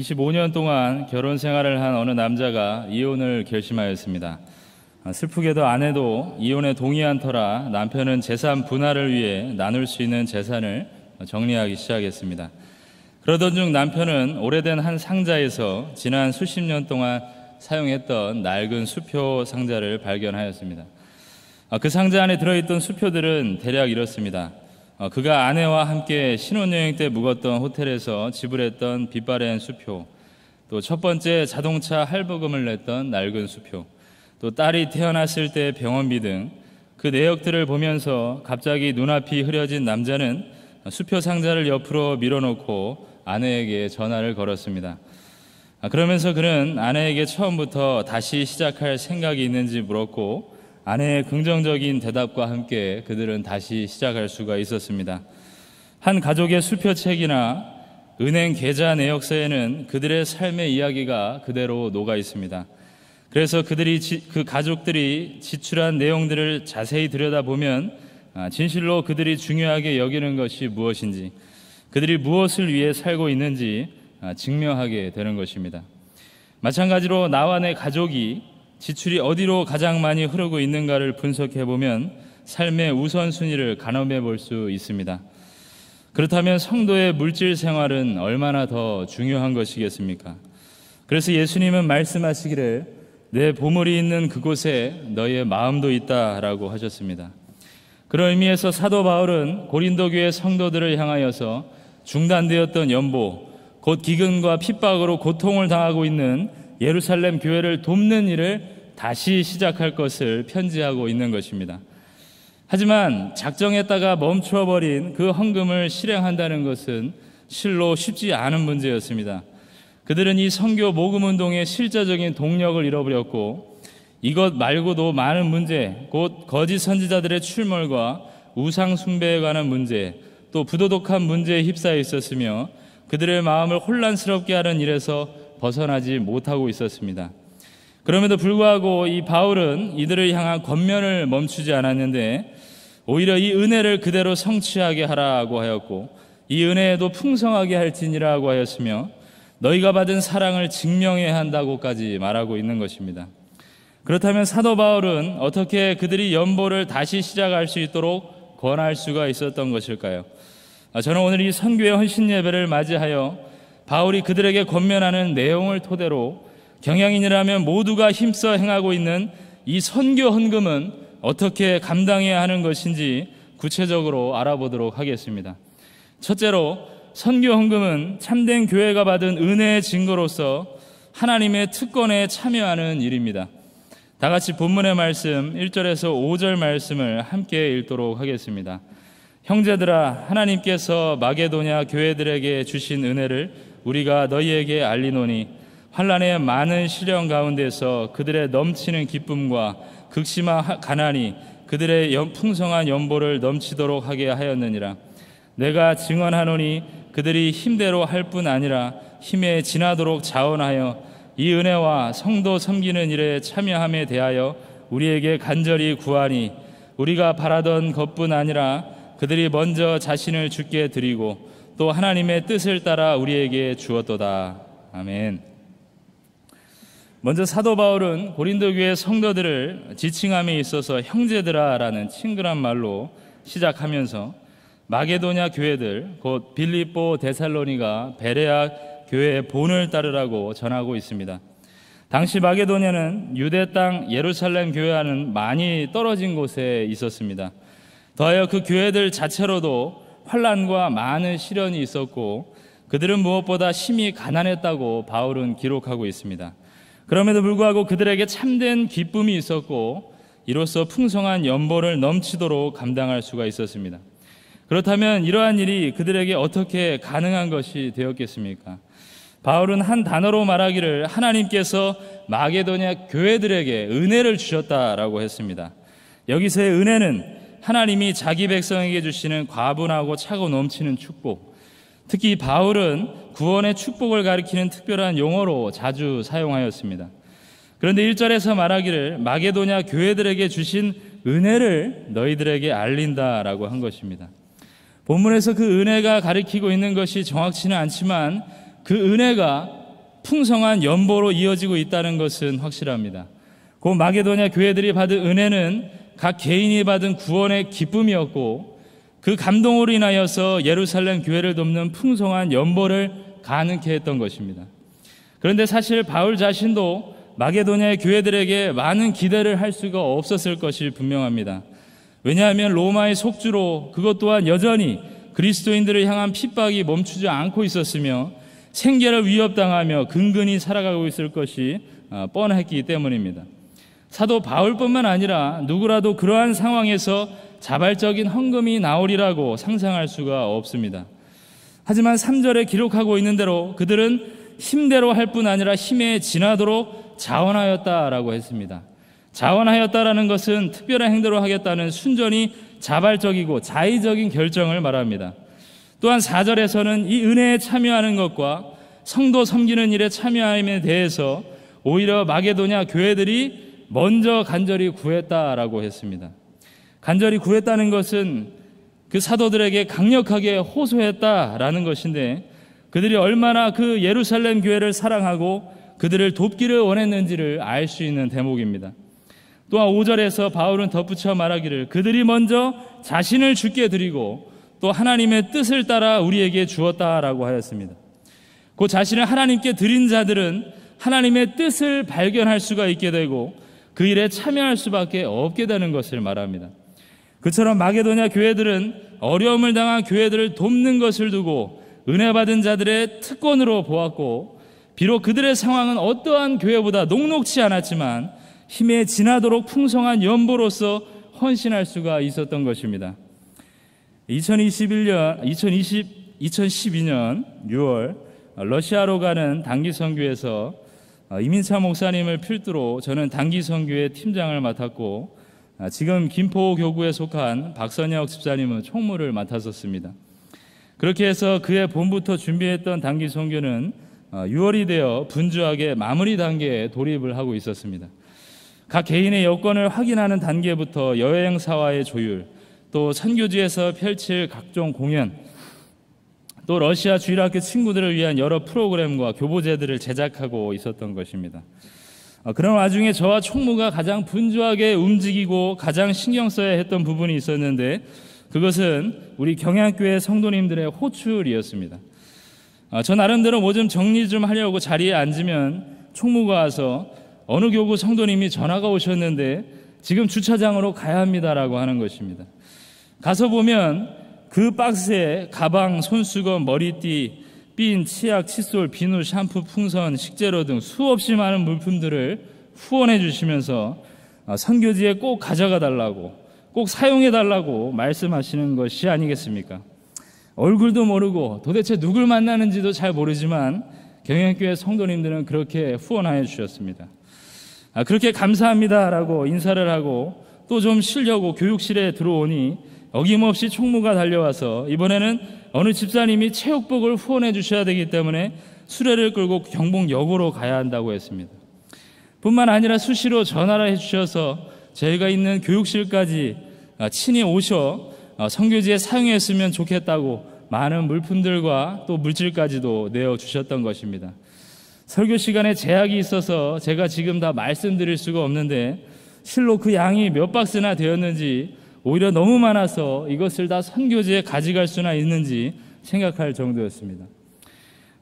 25년 동안 결혼 생활을 한 어느 남자가 이혼을 결심하였습니다. 아, 슬프게도 아내도 이혼에 동의한 터라 남편은 재산 분할을 위해 나눌 수 있는 재산을 정리하기 시작했습니다. 그러던 중 남편은 오래된 한 상자에서 지난 수십 년 동안 사용했던 낡은 수표 상자를 발견하였습니다. 아, 그 상자 안에 들어있던 수표들은 대략 이렇습니다. 어, 그가 아내와 함께 신혼여행 때 묵었던 호텔에서 지불했던 빛바랜 수표, 또 첫 번째 자동차 할부금을 냈던 낡은 수표, 또 딸이 태어났을 때 병원비 등 그 내역들을 보면서 갑자기 눈앞이 흐려진 남자는 수표 상자를 옆으로 밀어놓고 아내에게 전화를 걸었습니다. 아, 그러면서 그는 아내에게 처음부터 다시 시작할 생각이 있는지 물었고 아내의 긍정적인 대답과 함께 그들은 다시 시작할 수가 있었습니다. 한 가족의 수표책이나 은행 계좌 내역서에는 그들의 삶의 이야기가 그대로 녹아 있습니다. 그래서 그들이 그 가족들이 지출한 내용들을 자세히 들여다보면 아, 진실로 그들이 중요하게 여기는 것이 무엇인지 그들이 무엇을 위해 살고 있는지 증명하게 아, 되는 것입니다. 마찬가지로 나와 내 가족이 지출이 어디로 가장 많이 흐르고 있는가를 분석해 보면 삶의 우선순위를 가늠해 볼 수 있습니다. 그렇다면 성도의 물질 생활은 얼마나 더 중요한 것이겠습니까? 그래서 예수님은 말씀하시기를 내 보물이 있는 그곳에 너의 마음도 있다라고 하셨습니다. 그런 의미에서 사도 바울은 고린도 교회 성도들을 향하여서 중단되었던 연보, 곧 기근과 핍박으로 고통을 당하고 있는 예루살렘 교회를 돕는 일을 다시 시작할 것을 편지하고 있는 것입니다. 하지만 작정했다가 멈추어버린그 헌금을 실행한다는 것은 실로 쉽지 않은 문제였습니다. 그들은 이성교 모금 운동의 실제적인 동력을 잃어버렸고 이것 말고도 많은 문제, 곧 거짓 선지자들의 출몰과 우상 숭배에 관한 문제, 또 부도덕한 문제에 휩싸여 있었으며 그들의 마음을 혼란스럽게 하는 일에서 벗어나지 못하고 있었습니다. 그럼에도 불구하고 이 바울은 이들을 향한 권면을 멈추지 않았는데 오히려 이 은혜를 그대로 성취하게 하라고 하였고 이 은혜에도 풍성하게 할지니라고 하였으며 너희가 받은 사랑을 증명해야 한다고까지 말하고 있는 것입니다. 그렇다면 사도 바울은 어떻게 그들이 연보를 다시 시작할 수 있도록 권할 수가 있었던 것일까요? 저는 오늘 이 선교의 헌신 예배를 맞이하여 바울이 그들에게 권면하는 내용을 토대로 경향인이라면 모두가 힘써 행하고 있는 이 선교 헌금은 어떻게 감당해야 하는 것인지 구체적으로 알아보도록 하겠습니다. 첫째로 선교 헌금은 참된 교회가 받은 은혜의 증거로서 하나님의 특권에 참여하는 일입니다. 다 같이 본문의 말씀 1절에서 5절 말씀을 함께 읽도록 하겠습니다. 형제들아 하나님께서 마게도냐 교회들에게 주신 은혜를 우리가 너희에게 알리노니 환란의 많은 시련 가운데서 그들의 넘치는 기쁨과 극심한 가난이 그들의 풍성한 연보를 넘치도록 하게 하였느니라 내가 증언하노니 그들이 힘대로 할 뿐 아니라 힘에 지나도록 자원하여 이 은혜와 성도 섬기는 일에 참여함에 대하여 우리에게 간절히 구하니 우리가 바라던 것뿐 아니라 그들이 먼저 자신을 주께 드리고 또 하나님의 뜻을 따라 우리에게 주었도다. 아멘. 먼저 사도 바울은 고린도 교회 성도들을 지칭함에 있어서 형제들아라는 친근한 말로 시작하면서 마게도냐 교회들 곧 빌립보 데살로니가 베레아 교회의 본을 따르라고 전하고 있습니다. 당시 마게도냐는 유대 땅 예루살렘 교회와는 많이 떨어진 곳에 있었습니다. 더하여 그 교회들 자체로도 환란과 많은 시련이 있었고 그들은 무엇보다 심히 가난했다고 바울은 기록하고 있습니다. 그럼에도 불구하고 그들에게 참된 기쁨이 있었고 이로써 풍성한 연보를 넘치도록 감당할 수가 있었습니다. 그렇다면 이러한 일이 그들에게 어떻게 가능한 것이 되었겠습니까? 바울은 한 단어로 말하기를 하나님께서 마게도냐 교회들에게 은혜를 주셨다라고 했습니다. 여기서의 은혜는 하나님이 자기 백성에게 주시는 과분하고 차고 넘치는 축복. 특히 바울은 구원의 축복을 가리키는 특별한 용어로 자주 사용하였습니다. 그런데 1절에서 말하기를 마게도냐 교회들에게 주신 은혜를 너희들에게 알린다라고 한 것입니다. 본문에서 그 은혜가 가리키고 있는 것이 정확치는 않지만 그 은혜가 풍성한 연보로 이어지고 있다는 것은 확실합니다. 곧 마게도냐 교회들이 받은 은혜는 각 개인이 받은 구원의 기쁨이었고 그 감동으로 인하여서 예루살렘 교회를 돕는 풍성한 연보를 가능케 했던 것입니다. 그런데 사실 바울 자신도 마게도냐의 교회들에게 많은 기대를 할 수가 없었을 것이 분명합니다. 왜냐하면 로마의 속주로 그것 또한 여전히 그리스도인들을 향한 핍박이 멈추지 않고 있었으며 생계를 위협당하며 근근히 살아가고 있을 것이 어, 뻔했기 때문입니다. 사도 바울뿐만 아니라 누구라도 그러한 상황에서 자발적인 헌금이 나오리라고 상상할 수가 없습니다. 하지만 3절에 기록하고 있는 대로 그들은 힘대로 할 뿐 아니라 힘에 지나도록 자원하였다라고 했습니다. 자원하였다라는 것은 특별한 행동을 하겠다는 순전히 자발적이고 자의적인 결정을 말합니다. 또한 4절에서는 이 은혜에 참여하는 것과 성도 섬기는 일에 참여함에 대해서 오히려 마게도냐 교회들이 먼저 간절히 구했다라고 했습니다. 간절히 구했다는 것은 그 사도들에게 강력하게 호소했다라는 것인데 그들이 얼마나 그 예루살렘 교회를 사랑하고 그들을 돕기를 원했는지를 알 수 있는 대목입니다. 또한 5절에서 바울은 덧붙여 말하기를 그들이 먼저 자신을 죽게 드리고 또 하나님의 뜻을 따라 우리에게 주었다라고 하였습니다. 그 자신을 하나님께 드린 자들은 하나님의 뜻을 발견할 수가 있게 되고 그 일에 참여할 수밖에 없게 되는 것을 말합니다. 그처럼 마게도냐 교회들은 어려움을 당한 교회들을 돕는 것을 두고 은혜 받은 자들의 특권으로 보았고 비록 그들의 상황은 어떠한 교회보다 녹록치 않았지만 힘에 지나도록 풍성한 연보로서 헌신할 수가 있었던 것입니다. 2021년 2020 2012년 6월 러시아로 가는 단기 선교에서 아, 이민차 목사님을 필두로 저는 단기 선교의 팀장을 맡았고 아, 지금 김포 교구에 속한 박선혁 집사님은 총무를 맡았었습니다. 그렇게 해서 그해 봄부터 준비했던 단기 선교는 6월이 아, 되어 분주하게 마무리 단계에 돌입을 하고 있었습니다. 각 개인의 여건을 확인하는 단계부터 여행사와의 조율, 또 선교지에서 펼칠 각종 공연, 또 러시아 주일학교 친구들을 위한 여러 프로그램과 교보제들을 제작하고 있었던 것입니다. 어, 그런 와중에 저와 총무가 가장 분주하게 움직이고 가장 신경 써야 했던 부분이 있었는데 그것은 우리 경양교회 성도님들의 호출이었습니다. 어, 저 나름대로 뭐 좀 정리 좀 하려고 자리에 앉으면 총무가 와서 어느 교구 성도님이 전화가 오셨는데 지금 주차장으로 가야 합니다라고 하는 것입니다. 가서 보면 그 박스에 가방, 손수건, 머리띠, 핀, 치약, 칫솔, 비누, 샴푸, 풍선, 식재료 등 수없이 많은 물품들을 후원해 주시면서 어, 선교지에 꼭 가져가 달라고 꼭 사용해 달라고 말씀하시는 것이 아니겠습니까? 얼굴도 모르고 도대체 누굴 만나는지도 잘 모르지만 경영교회 성도님들은 그렇게 후원하여 주셨습니다. 아, 그렇게 감사합니다라고 인사를 하고 또 좀 쉬려고 교육실에 들어오니 어김없이 총무가 달려와서 이번에는 어느 집사님이 체육복을 후원해 주셔야 되기 때문에 수레를 끌고 경복역으로 가야 한다고 했습니다. 뿐만 아니라 수시로 전화를 해주셔서 저희가 있는 교육실까지 친히 오셔 성교지에 사용했으면 좋겠다고 많은 물품들과 또 물질까지도 내어 주셨던 것입니다. 설교 시간에 제약이 있어서 제가 지금 다 말씀드릴 수가 없는데 실로 그 양이 몇 박스나 되었는지 오히려 너무 많아서 이것을 다 선교지에 가져갈 수나 있는지 생각할 정도였습니다.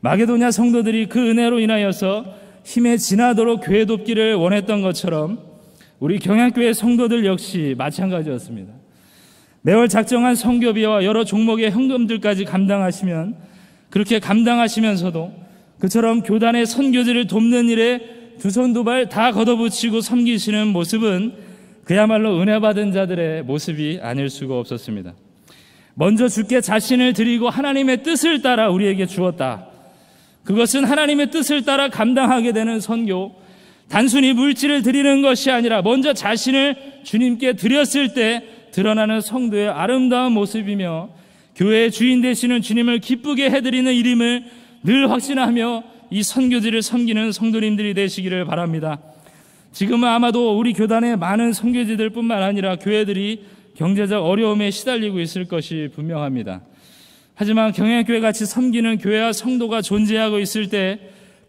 마게도냐 성도들이 그 은혜로 인하여서 힘에 지나도록 교회 돕기를 원했던 것처럼 우리 경향교회 성도들 역시 마찬가지였습니다. 매월 작정한 성교비와 여러 종목의 현금들까지 감당하시면 그렇게 감당하시면서도 그처럼 교단의 선교지를 돕는 일에 두 손 두 발 다 걷어붙이고 섬기시는 모습은 그야말로 은혜 받은 자들의 모습이 아닐 수가 없었습니다. 먼저 주께 자신을 드리고 하나님의 뜻을 따라 우리에게 주었다. 그것은 하나님의 뜻을 따라 감당하게 되는 선교. 단순히 물질을 드리는 것이 아니라 먼저 자신을 주님께 드렸을 때 드러나는 성도의 아름다운 모습이며 교회의 주인 되시는 주님을 기쁘게 해드리는 일임을 늘 확신하며 이 선교지를 섬기는 성도님들이 되시기를 바랍니다. 지금은 아마도 우리 교단의 많은 선교지들뿐만 아니라 교회들이 경제적 어려움에 시달리고 있을 것이 분명합니다. 하지만 경향교회 같이 섬기는 교회와 성도가 존재하고 있을 때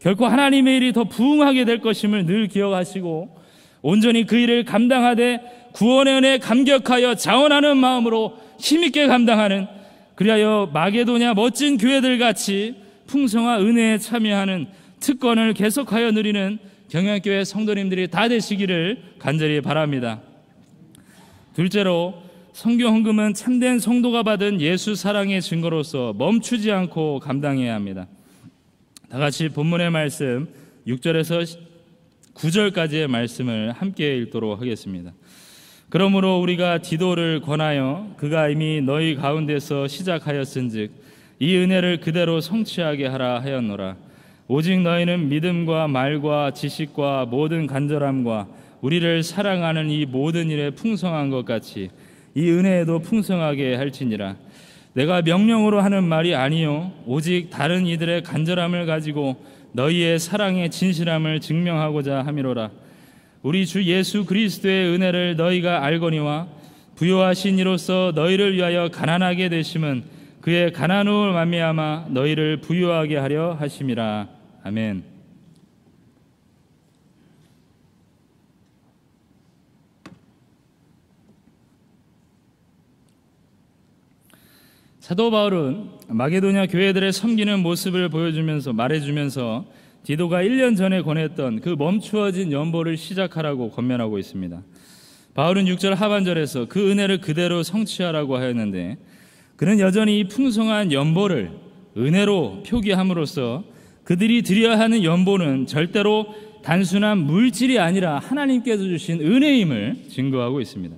결코 하나님의 일이 더 부흥하게 될 것임을 늘 기억하시고 온전히 그 일을 감당하되 구원의 은혜에 감격하여 자원하는 마음으로 힘있게 감당하는 그리하여 마게도냐 멋진 교회들 같이 풍성한 은혜에 참여하는 특권을 계속하여 누리는 경향교회 성도님들이 다 되시기를 간절히 바랍니다. 둘째로 성교 헌금은 참된 성도가 받은 예수 사랑의 증거로서 멈추지 않고 감당해야 합니다. 다 같이 본문의 말씀 6절에서 9절까지의 말씀을 함께 읽도록 하겠습니다. 그러므로 우리가 디도를 권하여 그가 이미 너희 가운데서 시작하였은즉 이 은혜를 그대로 성취하게 하라 하였노라. 오직 너희는 믿음과 말과 지식과 모든 간절함과 우리를 사랑하는 이 모든 일에 풍성한 것 같이 이 은혜에도 풍성하게 할지니라. 내가 명령으로 하는 말이 아니요 오직 다른 이들의 간절함을 가지고 너희의 사랑의 진실함을 증명하고자 함이로라. 우리 주 예수 그리스도의 은혜를 너희가 알거니와 부요하신 이로서 너희를 위하여 가난하게 되심은 그의 가난을 만미암아 너희를 부유하게 하려 하심이라. 아멘. 사도 바울은 마게도냐 교회들의 섬기는 모습을 보여주면서 말해주면서 디도가 1년 전에 권했던 그 멈추어진 연보를 시작하라고 권면하고 있습니다. 바울은 6절 하반절에서 그 은혜를 그대로 성취하라고 하였는데 그는 여전히 이 풍성한 연보를 은혜로 표기함으로써 그들이 드려야 하는 연보는 절대로 단순한 물질이 아니라 하나님께서 주신 은혜임을 증거하고 있습니다.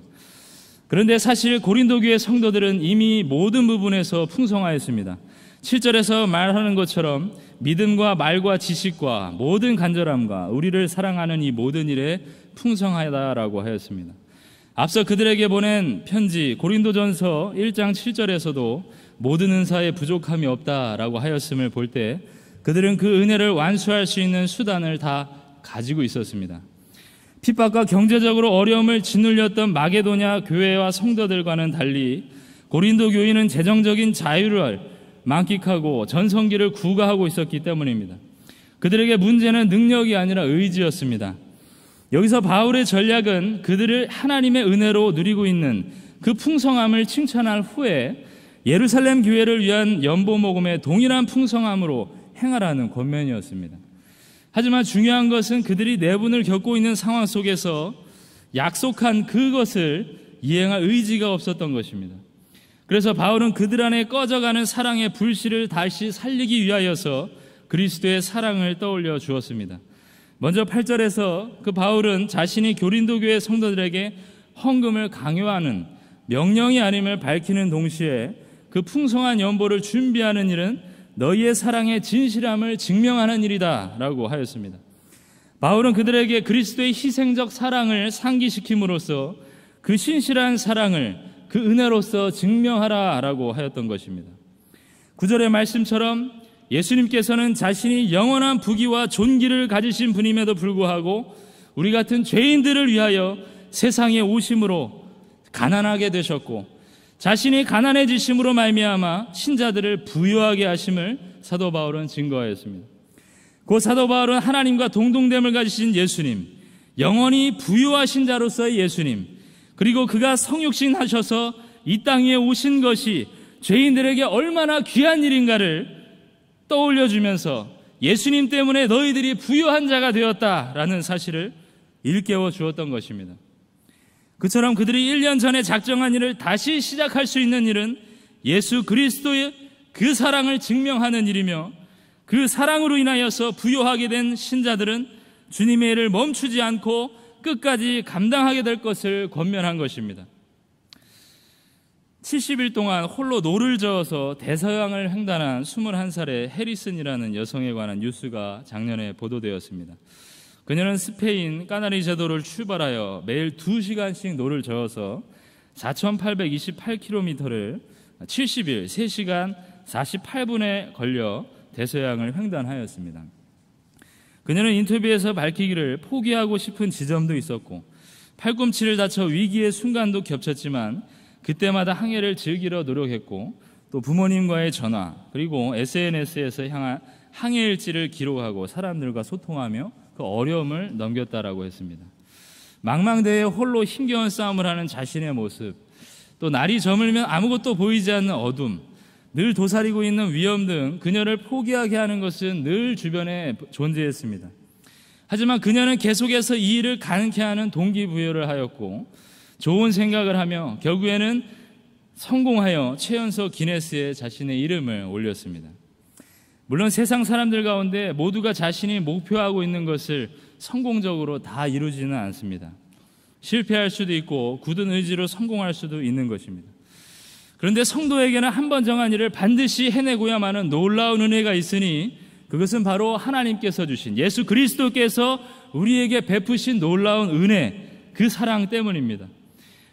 그런데 사실 고린도 교의 성도들은 이미 모든 부분에서 풍성하였습니다. 7절에서 말하는 것처럼 믿음과 말과 지식과 모든 간절함과 우리를 사랑하는 이 모든 일에 풍성하다라고 하였습니다. 앞서 그들에게 보낸 편지 고린도전서 1장 7절에서도 모든 은사에 부족함이 없다라고 하였음을 볼때 그들은 그 은혜를 완수할 수 있는 수단을 다 가지고 있었습니다. 핍박과 경제적으로 어려움을 짓눌렸던 마게도냐 교회와 성도들과는 달리 고린도 교인은 재정적인 자유를 만끽하고 전성기를 구가하고 있었기 때문입니다. 그들에게 문제는 능력이 아니라 의지였습니다. 여기서 바울의 전략은 그들을 하나님의 은혜로 누리고 있는 그 풍성함을 칭찬할 후에 예루살렘 교회를 위한 연보 모금의 동일한 풍성함으로 행하라는 권면이었습니다. 하지만 중요한 것은 그들이 내분을 네 겪고 있는 상황 속에서 약속한 그것을 이행할 의지가 없었던 것입니다. 그래서 바울은 그들 안에 꺼져가는 사랑의 불씨를 다시 살리기 위하여서 그리스도의 사랑을 떠올려 주었습니다. 먼저 8절에서 그 바울은 자신이 교린도 교의 성도들에게 헌금을 강요하는 명령이 아님을 밝히는 동시에 그 풍성한 연보를 준비하는 일은 너희의 사랑의 진실함을 증명하는 일이다 라고 하였습니다. 바울은 그들에게 그리스도의 희생적 사랑을 상기시킴으로써 그 신실한 사랑을 그 은혜로서 증명하라 라고 하였던 것입니다. 구절의 말씀처럼 예수님께서는 자신이 영원한 부귀와 존귀를 가지신 분임에도 불구하고 우리 같은 죄인들을 위하여 세상에 오심으로 가난하게 되셨고 자신이 가난해지심으로 말미암아 신자들을 부유하게 하심을 사도 바울은 증거하였습니다. 그 사도 바울은 하나님과 동동됨을 가지신 예수님, 영원히 부유하신 자로서의 예수님, 그리고 그가 성육신 하셔서 이 땅에 오신 것이 죄인들에게 얼마나 귀한 일인가를 떠올려 주면서 예수님 때문에 너희들이 부유한 자가 되었다라는 사실을 일깨워 주었던 것입니다. 그처럼 그들이 1년 전에 작정한 일을 다시 시작할 수 있는 일은 예수 그리스도의 그 사랑을 증명하는 일이며 그 사랑으로 인하여서 부여하게 된 신자들은 주님의 일을 멈추지 않고 끝까지 감당하게 될 것을 권면한 것입니다. 70일 동안 홀로 노를 저어서 대서양을 횡단한 21살의 해리슨이라는 여성에 관한 뉴스가 작년에 보도되었습니다. 그녀는 스페인 까나리 제도를 출발하여 매일 2시간씩 노를 저어서 4,828km를 70일 3시간 48분에 걸려 대서양을 횡단하였습니다. 그녀는 인터뷰에서 밝히기를 포기하고 싶은 지점도 있었고 팔꿈치를 다쳐 위기의 순간도 겹쳤지만 그때마다 항해를 즐기려 노력했고 또 부모님과의 전화 그리고 SNS에서 향한 항해 일지를 기록하고 사람들과 소통하며 그 어려움을 넘겼다라고 했습니다. 망망대해 홀로 힘겨운 싸움을 하는 자신의 모습, 또 날이 저물면 아무것도 보이지 않는 어둠, 늘 도사리고 있는 위험 등 그녀를 포기하게 하는 것은 늘 주변에 존재했습니다. 하지만 그녀는 계속해서 이 일을 가능케 하는 동기부여를 하였고 좋은 생각을 하며 결국에는 성공하여 최연소 기네스에 자신의 이름을 올렸습니다. 물론 세상 사람들 가운데 모두가 자신이 목표하고 있는 것을 성공적으로 다 이루지는 않습니다. 실패할 수도 있고 굳은 의지로 성공할 수도 있는 것입니다. 그런데 성도에게는 한 번 정한 일을 반드시 해내고야만 은 놀라운 은혜가 있으니 그것은 바로 하나님께서 주신 예수 그리스도께서 우리에게 베푸신 놀라운 은혜, 그 사랑 때문입니다.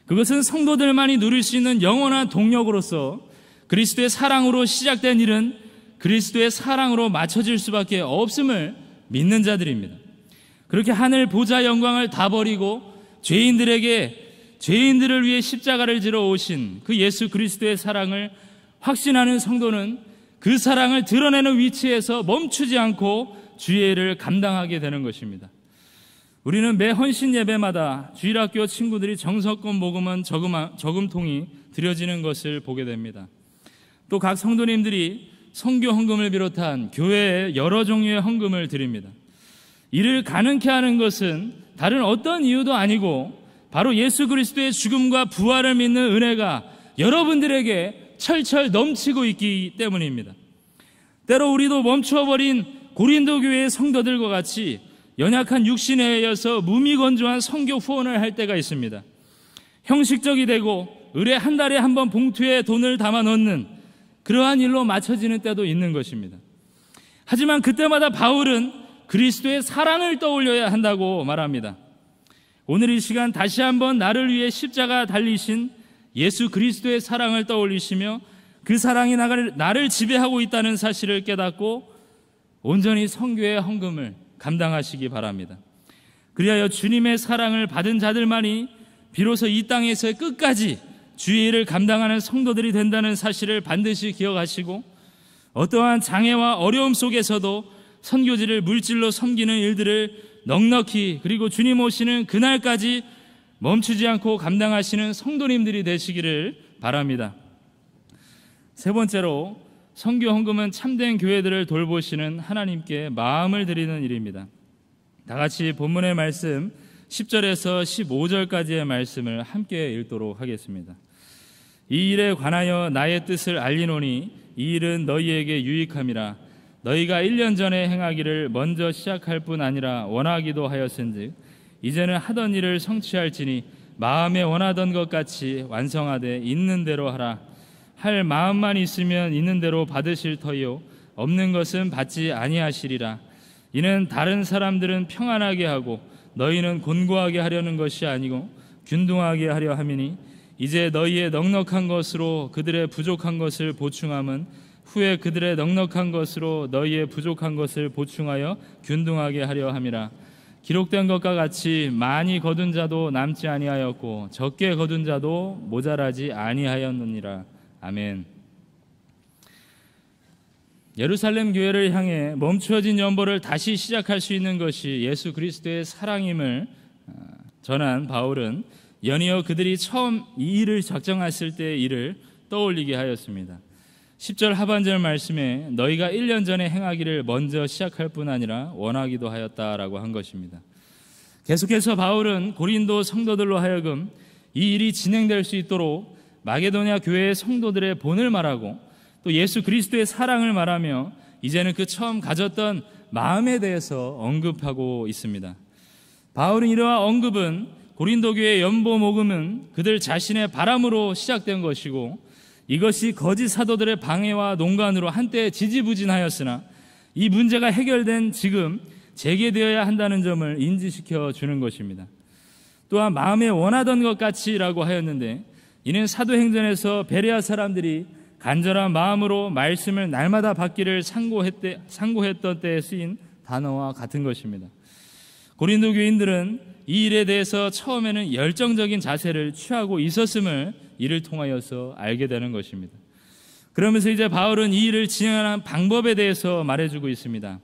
그것은 성도들만이 누릴 수 있는 영원한 동력으로서 그리스도의 사랑으로 시작된 일은 그리스도의 사랑으로 맞춰질 수밖에 없음을 믿는 자들입니다. 그렇게 하늘 보좌 영광을 다 버리고 죄인들에게 죄인들을 위해 십자가를 지러 오신 그 예수 그리스도의 사랑을 확신하는 성도는 그 사랑을 드러내는 위치에서 멈추지 않고 주의를 감당하게 되는 것입니다. 우리는 매 헌신 예배마다 주일학교 친구들이 정석권 모금은 저금, 저금통이 들여지는 것을 보게 됩니다. 또 각 성도님들이 성교 헌금을 비롯한 교회의 여러 종류의 헌금을 드립니다. 이를 가능케 하는 것은 다른 어떤 이유도 아니고 바로 예수 그리스도의 죽음과 부활을 믿는 은혜가 여러분들에게 철철 넘치고 있기 때문입니다. 때로 우리도 멈추어버린 고린도 교회의 성도들과 같이 연약한 육신에 의해서 무미건조한 성교 후원을 할 때가 있습니다. 형식적이 되고 의뢰 한 달에 한 번 봉투에 돈을 담아 넣는 그러한 일로 맞춰지는 때도 있는 것입니다. 하지만 그때마다 바울은 그리스도의 사랑을 떠올려야 한다고 말합니다. 오늘 이 시간 다시 한번 나를 위해 십자가 달리신 예수 그리스도의 사랑을 떠올리시며 그 사랑이 나를 지배하고 있다는 사실을 깨닫고 온전히 성교의 헌금을 감당하시기 바랍니다. 그리하여 주님의 사랑을 받은 자들만이 비로소 이 땅에서 끝까지 주의를 감당하는 성도들이 된다는 사실을 반드시 기억하시고 어떠한 장애와 어려움 속에서도 선교지를 물질로 섬기는 일들을 넉넉히 그리고 주님 오시는 그날까지 멈추지 않고 감당하시는 성도님들이 되시기를 바랍니다. 세 번째로 성교 헌금은 참된 교회들을 돌보시는 하나님께 마음을 드리는 일입니다. 다 같이 본문의 말씀 10절에서 15절까지의 말씀을 함께 읽도록 하겠습니다. 이 일에 관하여 나의 뜻을 알리노니 이 일은 너희에게 유익함이라 너희가 1년 전에 행하기를 먼저 시작할 뿐 아니라 원하기도 하였은즉 이제는 하던 일을 성취할지니 마음에 원하던 것 같이 완성하되 있는 대로 하라 할 마음만 있으면 있는 대로 받으실 터이요 없는 것은 받지 아니하시리라 이는 다른 사람들은 평안하게 하고 너희는 곤고하게 하려는 것이 아니고 균등하게 하려 함이니 이제 너희의 넉넉한 것으로 그들의 부족한 것을 보충함은 후에 그들의 넉넉한 것으로 너희의 부족한 것을 보충하여 균등하게 하려 함이라. 기록된 것과 같이 많이 거둔 자도 남지 아니하였고 적게 거둔 자도 모자라지 아니하였느니라. 아멘. 예루살렘 교회를 향해 멈추어진 연보를 다시 시작할 수 있는 것이 예수 그리스도의 사랑임을 어, 전한 바울은 연이어 그들이 처음 이 일을 작정하실 때의 일을 떠올리게 하였습니다. 10절 하반절 말씀에 너희가 1년 전에 행하기를 먼저 시작할 뿐 아니라 원하기도 하였다라고 한 것입니다. 계속해서 바울은 고린도 성도들로 하여금 이 일이 진행될 수 있도록 마게도냐 교회의 성도들의 본을 말하고 또 예수 그리스도의 사랑을 말하며 이제는 그 처음 가졌던 마음에 대해서 언급하고 있습니다. 바울은 이러한 언급은 고린도 교의 연보 모금은 그들 자신의 바람으로 시작된 것이고 이것이 거짓 사도들의 방해와 농간으로 한때 지지부진하였으나 이 문제가 해결된 지금 재개되어야 한다는 점을 인지시켜 주는 것입니다. 또한 마음에 원하던 것 같이라고 하였는데 이는 사도행전에서 베레아 사람들이 간절한 마음으로 말씀을 날마다 받기를 상고했던 때에 쓰인 단어와 같은 것입니다. 고린도 교인들은 이 일에 대해서 처음에는 열정적인 자세를 취하고 있었음을 이를 통하여서 알게 되는 것입니다. 그러면서 이제 바울은 이 일을 진행하는 방법에 대해서 말해주고 있습니다.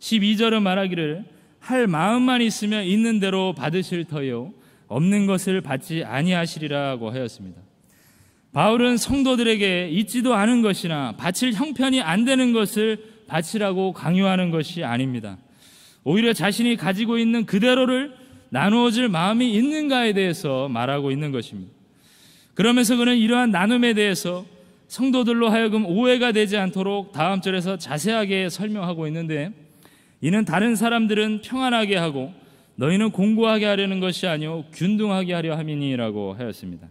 12절은 말하기를 할 마음만 있으면 있는 대로 받으실 터요 없는 것을 받지 아니하시리라고 하였습니다. 바울은 성도들에게 있지도 않은 것이나 바칠 형편이 안 되는 것을 바치라고 강요하는 것이 아닙니다. 오히려 자신이 가지고 있는 그대로를 나누어질 마음이 있는가에 대해서 말하고 있는 것입니다. 그러면서 그는 이러한 나눔에 대해서 성도들로 하여금 오해가 되지 않도록 다음 절에서 자세하게 설명하고 있는데 이는 다른 사람들은 평안하게 하고 너희는 공고하게 하려는 것이 아니요 균등하게 하려 함이니라고 하였습니다.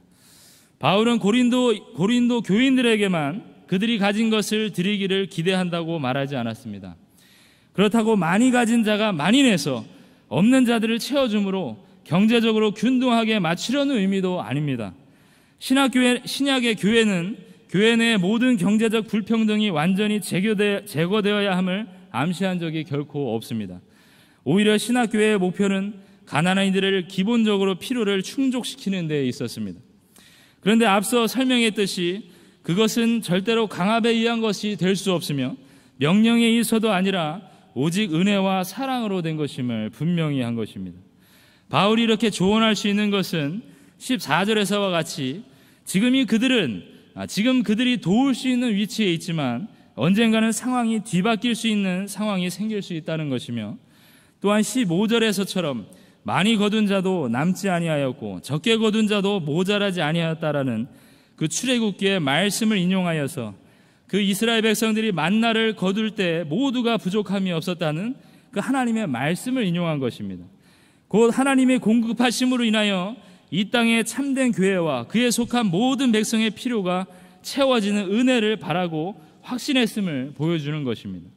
바울은 고린도 고린도 교인들에게만 그들이 가진 것을 드리기를 기대한다고 말하지 않았습니다. 그렇다고 많이 가진 자가 많이 내서 없는 자들을 채워줌으로 경제적으로 균등하게 맞추려는 의미도 아닙니다. 신학교회, 신약의 교회는 교회 내 모든 경제적 불평등이 완전히 제거되, 제거되어야 함을 암시한 적이 결코 없습니다. 오히려 신학교회의 목표는 가난한이들을 기본적으로 필요를 충족시키는 데 있었습니다. 그런데 앞서 설명했듯이 그것은 절대로 강압에 의한 것이 될 수 없으며 명령에 있어도 아니라 오직 은혜와 사랑으로 된 것임을 분명히 한 것입니다. 바울이 이렇게 조언할 수 있는 것은 14절에서와 같이 지금이 그들은 아, 지금 그들이 도울 수 있는 위치에 있지만 언젠가는 상황이 뒤바뀔 수 있는 상황이 생길 수 있다는 것이며 또한 15절에서처럼 많이 거둔 자도 남지 아니하였고 적게 거둔 자도 모자라지 아니하였다라는 그 출애굽기의 말씀을 인용하여서 그 이스라엘 백성들이 만나를 거둘 때 모두가 부족함이 없었다는 그 하나님의 말씀을 인용한 것입니다. 곧 하나님의 공급하심으로 인하여 이 땅의 참된 교회와 그에 속한 모든 백성의 필요가 채워지는 은혜를 바라고 확신했음을 보여주는 것입니다.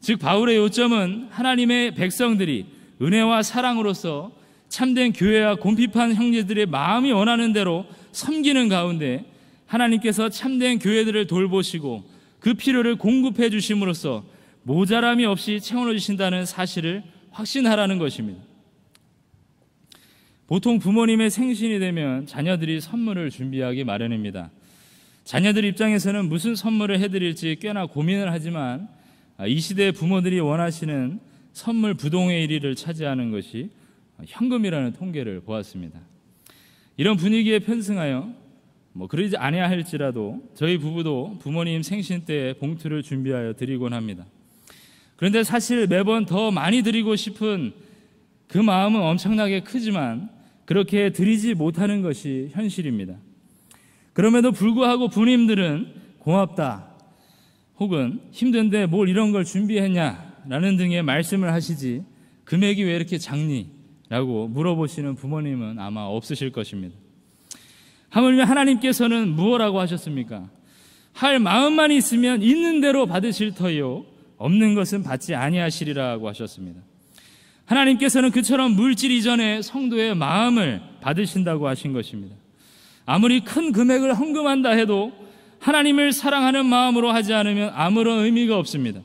즉 바울의 요점은 하나님의 백성들이 은혜와 사랑으로서 참된 교회와 곰핍한 형제들의 마음이 원하는 대로 섬기는 가운데 하나님께서 참된 교회들을 돌보시고 그 필요를 공급해 주심으로써 모자람이 없이 채워넣 주신다는 사실을 확신하라는 것입니다. 보통 부모님의 생신이 되면 자녀들이 선물을 준비하기 마련입니다. 자녀들 입장에서는 무슨 선물을 해드릴지 꽤나 고민을 하지만 이 시대의 부모들이 원하시는 선물 부동의 1위를 차지하는 것이 현금이라는 통계를 보았습니다. 이런 분위기에 편승하여 뭐 그러지 아니야 할지라도 저희 부부도 부모님 생신 때 봉투를 준비하여 드리곤 합니다. 그런데 사실 매번 더 많이 드리고 싶은 그 마음은 엄청나게 크지만 그렇게 드리지 못하는 것이 현실입니다. 그럼에도 불구하고 부님들은 고맙다 혹은 힘든데 뭘 이런 걸 준비했냐라는 등의 말씀을 하시지 금액이 왜 이렇게 작니? 라고 물어보시는 부모님은 아마 없으실 것입니다. 하물며 하나님께서는 무엇라고 하셨습니까? 할 마음만 있으면 있는 대로 받으실 터이요 없는 것은 받지 아니하시리라고 하셨습니다. 하나님께서는 그처럼 물질 이전에 성도의 마음을 받으신다고 하신 것입니다. 아무리 큰 금액을 헌금한다 해도 하나님을 사랑하는 마음으로 하지 않으면 아무런 의미가 없습니다.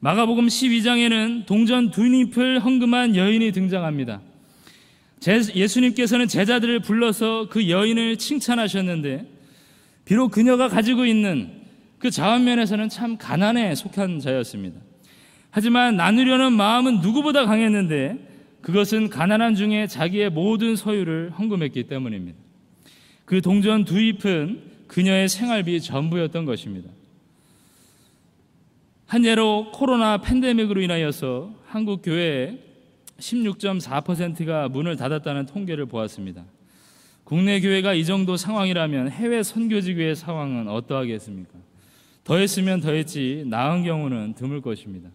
마가복음 12장에는 동전 두 잎을 헌금한 여인이 등장합니다. 예수님께서는 제자들을 불러서 그 여인을 칭찬하셨는데 비록 그녀가 가지고 있는 그 자원면에서는 참 가난에 속한 자였습니다. 하지만 나누려는 마음은 누구보다 강했는데 그것은 가난한 중에 자기의 모든 소유를 헌금했기 때문입니다. 그 동전 두 잎은 그녀의 생활비 전부였던 것입니다. 한 예로 코로나 팬데믹으로 인하여서 한국 교회에 16.4%가 문을 닫았다는 통계를 보았습니다. 국내 교회가 이 정도 상황이라면 해외 선교지교회 상황은 어떠하겠습니까? 더했으면 더했지 나은 경우는 드물 것입니다.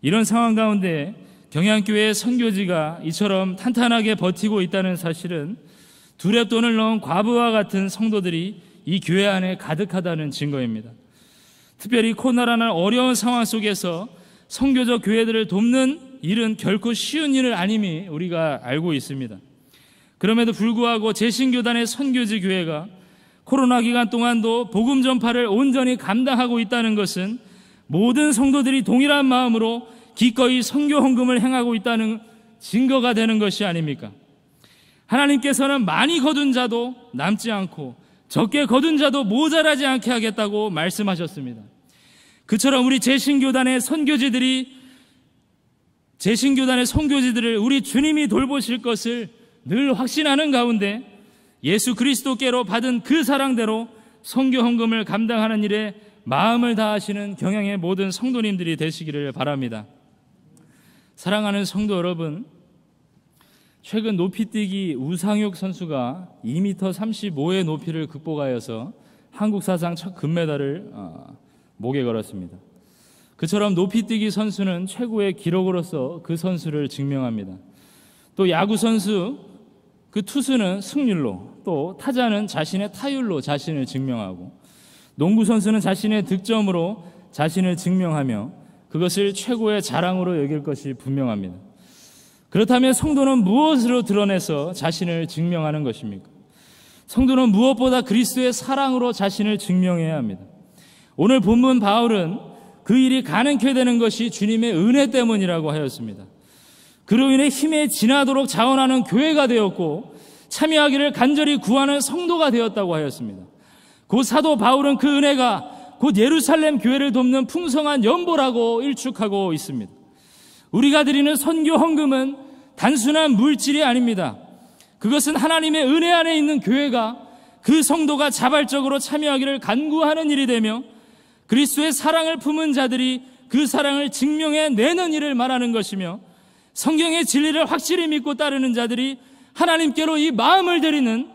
이런 상황 가운데 경양교회의 선교지가 이처럼 탄탄하게 버티고 있다는 사실은 두렵돈을 넣은 과부와 같은 성도들이 이 교회 안에 가득하다는 증거입니다. 특별히 코로나라는 어려운 상황 속에서 선교적 교회들을 돕는 일은 결코 쉬운 일을 아님이 우리가 알고 있습니다. 그럼에도 불구하고 재신교단의 선교지 교회가 코로나 기간 동안도 복음 전파를 온전히 감당하고 있다는 것은 모든 성도들이 동일한 마음으로 기꺼이 선교 헌금을 행하고 있다는 증거가 되는 것이 아닙니까? 하나님께서는 많이 거둔 자도 남지 않고 적게 거둔 자도 모자라지 않게 하겠다고 말씀하셨습니다. 그처럼 우리 재신교단의 선교지들이 재신교단의 성교지들을 우리 주님이 돌보실 것을 늘 확신하는 가운데 예수 그리스도께로 받은 그 사랑대로 성교 헌금을 감당하는 일에 마음을 다하시는 경향의 모든 성도님들이 되시기를 바랍니다. 사랑하는 성도 여러분, 최근 높이뛰기 우상혁 선수가 2m 35의 높이를 극복하여서 한국 사상 첫 금메달을 어, 목에 걸었습니다. 그처럼 높이뛰기 선수는 최고의 기록으로서 그 선수를 증명합니다. 또 야구 선수 그 투수는 승률로 또 타자는 자신의 타율로 자신을 증명하고 농구 선수는 자신의 득점으로 자신을 증명하며 그것을 최고의 자랑으로 여길 것이 분명합니다. 그렇다면 성도는 무엇으로 드러내서 자신을 증명하는 것입니까? 성도는 무엇보다 그리스도의 사랑으로 자신을 증명해야 합니다. 오늘 본문 바울은 그 일이 가능케 되는 것이 주님의 은혜 때문이라고 하였습니다. 그로 인해 힘에 지나도록 자원하는 교회가 되었고 참여하기를 간절히 구하는 성도가 되었다고 하였습니다. 곧 사도 바울은 그 은혜가 곧 예루살렘 교회를 돕는 풍성한 연보라고 일축하고 있습니다. 우리가 드리는 선교 헌금은 단순한 물질이 아닙니다. 그것은 하나님의 은혜 안에 있는 교회가 그 성도가 자발적으로 참여하기를 간구하는 일이 되며 그리스도의 사랑을 품은 자들이 그 사랑을 증명해 내는 일을 말하는 것이며 성경의 진리를 확실히 믿고 따르는 자들이 하나님께로 이 마음을 드리는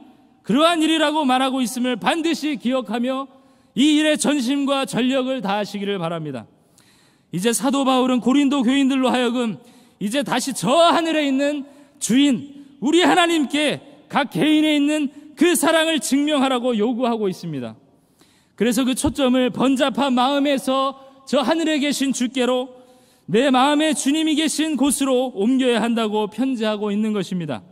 그러한 일이라고 말하고 있음을 반드시 기억하며 이 일에 전심과 전력을 다하시기를 바랍니다. 이제 사도 바울은 고린도 교인들로 하여금 이제 다시 저 하늘에 있는 주인, 우리 하나님께 각 개인에 있는 그 사랑을 증명하라고 요구하고 있습니다. 그래서 그 초점을 번잡한 마음에서 저 하늘에 계신 주께로 내 마음에 주님이 계신 곳으로 옮겨야 한다고 편지하고 있는 것입니다.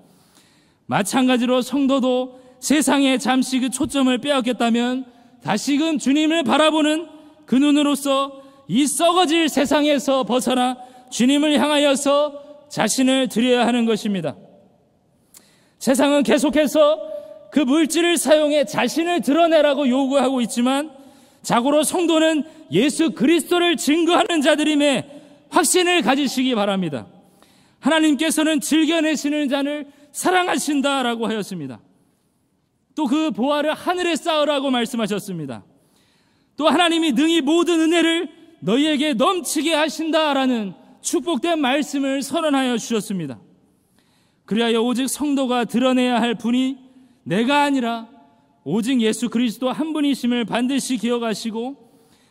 마찬가지로 성도도 세상에 잠시 그 초점을 빼앗겼다면 다시금 주님을 바라보는 그 눈으로서 이 썩어질 세상에서 벗어나 주님을 향하여서 자신을 드려야 하는 것입니다. 세상은 계속해서 그 물질을 사용해 자신을 드러내라고 요구하고 있지만 자고로 성도는 예수 그리스도를 증거하는 자들임에 확신을 가지시기 바랍니다. 하나님께서는 즐겨내시는 자를 사랑하신다라고 하였습니다. 또 그 보화를 하늘에 쌓으라고 말씀하셨습니다. 또 하나님이 능히 모든 은혜를 너희에게 넘치게 하신다라는 축복된 말씀을 선언하여 주셨습니다. 그리하여 오직 성도가 드러내야 할 분이 내가 아니라 오직 예수 그리스도 한 분이심을 반드시 기억하시고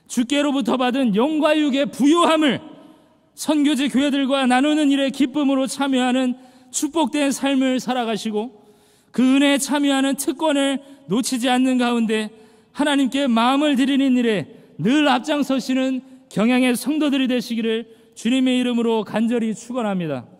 주께로부터 받은 영과 육의 부유함을 선교제 교회들과 나누는 일에 기쁨으로 참여하는 축복된 삶을 살아가시고 그 은혜에 참여하는 특권을 놓치지 않는 가운데 하나님께 마음을 드리는 일에 늘 앞장서시는 경향의 성도들이 되시기를 주님의 이름으로 간절히 축원합니다.